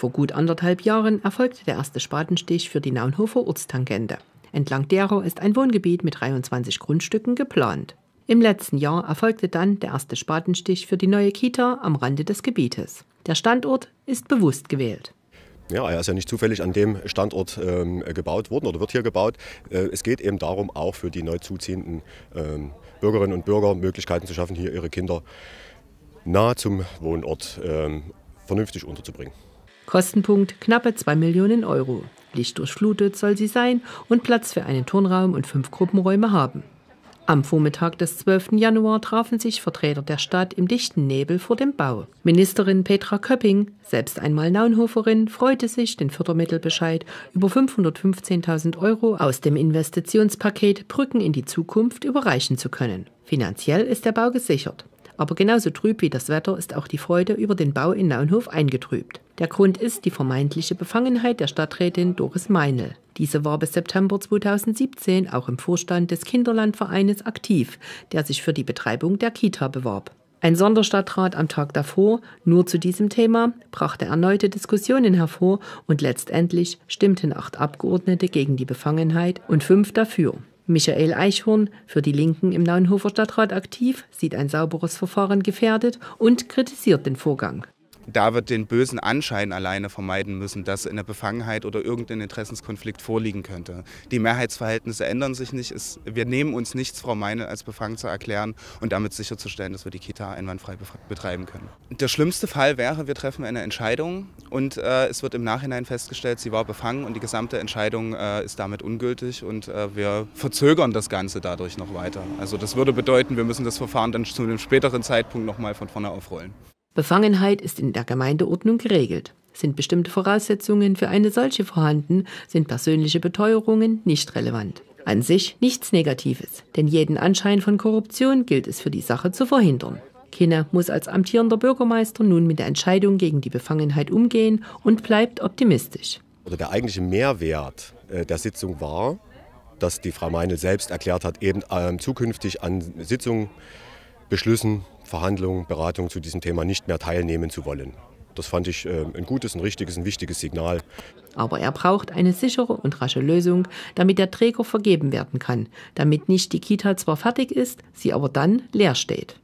Vor gut anderthalb Jahren erfolgte der erste Spatenstich für die Naunhofer Ortstangente. Entlang derer ist ein Wohngebiet mit 23 Grundstücken geplant. Im letzten Jahr erfolgte dann der erste Spatenstich für die neue Kita am Rande des Gebietes. Der Standort ist bewusst gewählt. Ja, er ist ja nicht zufällig an dem Standort ähm, gebaut worden oder wird hier gebaut. Äh, es geht eben darum, auch für die neu zuziehenden ähm, Bürgerinnen und Bürger Möglichkeiten zu schaffen, hier ihre Kinder nah zum Wohnort ähm, vernünftig unterzubringen. Kostenpunkt knappe 2 Millionen Euro. Lichtdurchflutet soll sie sein und Platz für einen Turnraum und fünf Gruppenräume haben. Am Vormittag des 12. Januar trafen sich Vertreter der Stadt im dichten Nebel vor dem Bau. Ministerin Petra Köpping, selbst einmal Naunhoferin, freute sich, den Fördermittelbescheid über 515.000 Euro aus dem Investitionspaket Brücken in die Zukunft überreichen zu können. Finanziell ist der Bau gesichert. Aber genauso trüb wie das Wetter ist auch die Freude über den Bau in Naunhof eingetrübt. Der Grund ist die vermeintliche Befangenheit der Stadträtin Doris Meinl. Diese war bis September 2017 auch im Vorstand des Kinderlandvereines aktiv, der sich für die Betreibung der Kita bewarb. Ein Sonderstadtrat am Tag davor, nur zu diesem Thema, brachte erneute Diskussionen hervor und letztendlich stimmten acht Abgeordnete gegen die Befangenheit und fünf dafür. Michael Eichhorn, für die Linken im Naunhofer Stadtrat aktiv, sieht ein sauberes Verfahren gefährdet und kritisiert den Vorgang da wird den bösen Anschein alleine vermeiden müssen, dass eine Befangenheit oder irgendein Interessenskonflikt vorliegen könnte. Die Mehrheitsverhältnisse ändern sich nicht. Es, wir nehmen uns nichts, Frau Meine als befangen zu erklären und damit sicherzustellen, dass wir die Kita einwandfrei betreiben können. Der schlimmste Fall wäre, wir treffen eine Entscheidung und äh, es wird im Nachhinein festgestellt, sie war befangen und die gesamte Entscheidung äh, ist damit ungültig und äh, wir verzögern das Ganze dadurch noch weiter. Also das würde bedeuten, wir müssen das Verfahren dann zu einem späteren Zeitpunkt nochmal von vorne aufrollen. Befangenheit ist in der Gemeindeordnung geregelt. Sind bestimmte Voraussetzungen für eine solche vorhanden, sind persönliche Beteuerungen nicht relevant. An sich nichts Negatives, denn jeden Anschein von Korruption gilt es für die Sache zu verhindern. Kinne muss als amtierender Bürgermeister nun mit der Entscheidung gegen die Befangenheit umgehen und bleibt optimistisch. Also der eigentliche Mehrwert äh, der Sitzung war, dass die Frau Meinl selbst erklärt hat, eben ähm, zukünftig an Sitzungen, Beschlüssen Verhandlungen, Beratungen zu diesem Thema nicht mehr teilnehmen zu wollen. Das fand ich äh, ein gutes, ein richtiges, ein wichtiges Signal. Aber er braucht eine sichere und rasche Lösung, damit der Träger vergeben werden kann, damit nicht die Kita zwar fertig ist, sie aber dann leer steht.